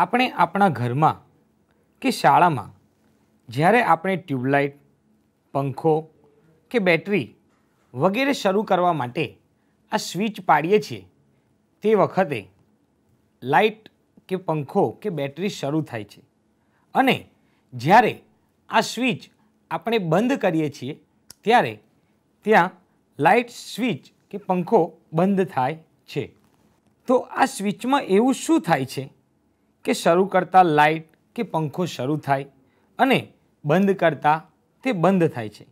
આપણે આપણા ઘરમાં કે શાળામાં જ્યારે આપણે ટ્યુબલાઇટ પંખો કે બેટરી વગેરે શરૂ કરવા માટે આ સ્વિચ પાડીએ છીએ તે વખતે લાઇટ કે પંખો કે બેટરી શરૂ થાય છે અને જ્યારે આ સ્વિચ આપણે બંધ કરીએ છીએ ત્યારે ત્યાં લાઇટ સ્વિચ કે પંખો બંધ થાય છે તો આ સ્વિચમાં એવું શું થાય છે કે શરૂ કરતાં લાઇટ કે પંખો શરૂ થાય અને બંધ કરતા તે બંધ થાય છે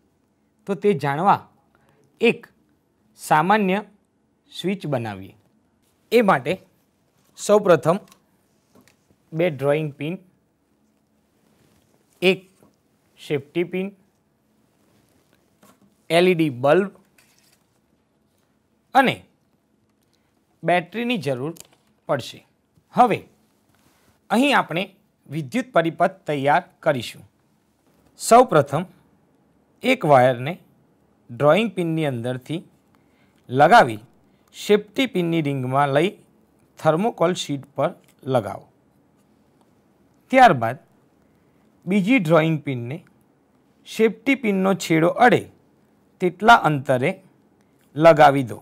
તો તે જાણવા એક સામાન્ય સ્વિચ બનાવીએ એ માટે સૌપ્રથમ બે ડ્રોઈંગ પિન એક સેફ્ટી પિન એલઈડી બલ્બ અને બેટરીની જરૂર પડશે હવે અહીં આપણે વિદ્યુત પરિપથ તૈયાર કરીશું સૌપ્રથમ એક વાયરને ડ્રોઈંગ પિનની અંદરથી લગાવી સેફ્ટી પિનની રિંગમાં લઈ થર્મોકોલ શીટ પર લગાવો ત્યારબાદ બીજી ડ્રોઈંગ પિનને સેફ્ટી પિનનો છેડો અડે તેટલા અંતરે લગાવી દો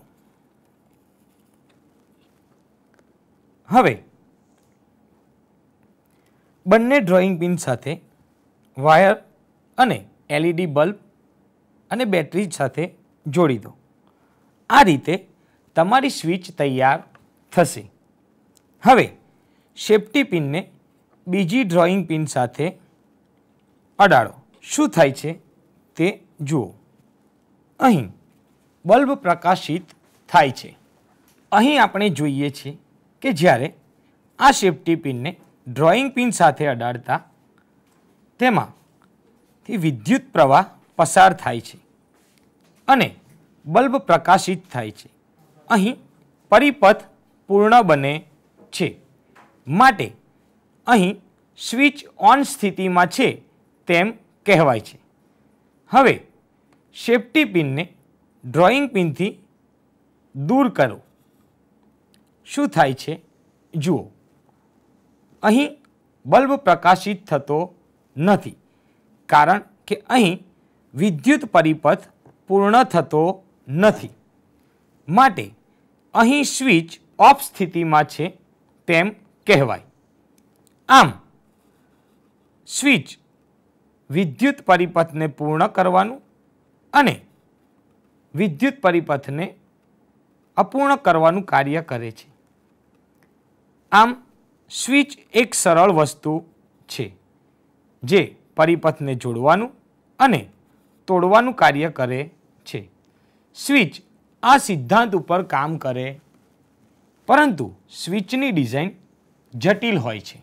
હવે બંને ડ્રોઈંગ પિન સાથે વાયર અને એલઈડી બલ્બ અને બેટરી સાથે જોડી દો આ રીતે તમારી સ્વિચ તૈયાર થશે હવે સેફ્ટી પિનને બીજી ડ્રોઈંગ પિન સાથે અડાડો શું થાય છે તે જુઓ અહીં બલ્બ પ્રકાશિત થાય છે અહીં આપણે જોઈએ છીએ કે જ્યારે આ સેફ્ટી પિનને ડ્રોઈંગ પિન સાથે અડાડતા તેમાંથી વિદ્યુત પ્રવાહ પસાર થાય છે અને બલ્બ પ્રકાશિત થાય છે અહીં પરિપથ પૂર્ણ બને છે માટે અહીં સ્વિચ ઓન સ્થિતિમાં છે તેમ કહેવાય છે હવે સેફ્ટી પિનને ડ્રોઈંગ પિનથી દૂર કરો શું થાય છે જુઓ અહીં બલ્બ પ્રકાશિત થતો નથી કારણ કે અહીં વિદ્યુત પરિપથ પૂર્ણ થતો નથી માટે અહીં સ્વિચ ઓફ સ્થિતિમાં છે તેમ કહેવાય આમ સ્વિચ વિદ્યુત પરિપથને પૂર્ણ કરવાનું અને વિદ્યુત પરિપથને અપૂર્ણ કરવાનું કાર્ય કરે છે આમ સ્વિચ એક સરળ વસ્તુ છે જે પરિપથને જોડવાનું અને તોડવાનું કાર્ય કરે છે સ્વિચ આ સિદ્ધાંત ઉપર કામ કરે પરંતુ સ્વિચની ડિઝાઇન જટિલ હોય છે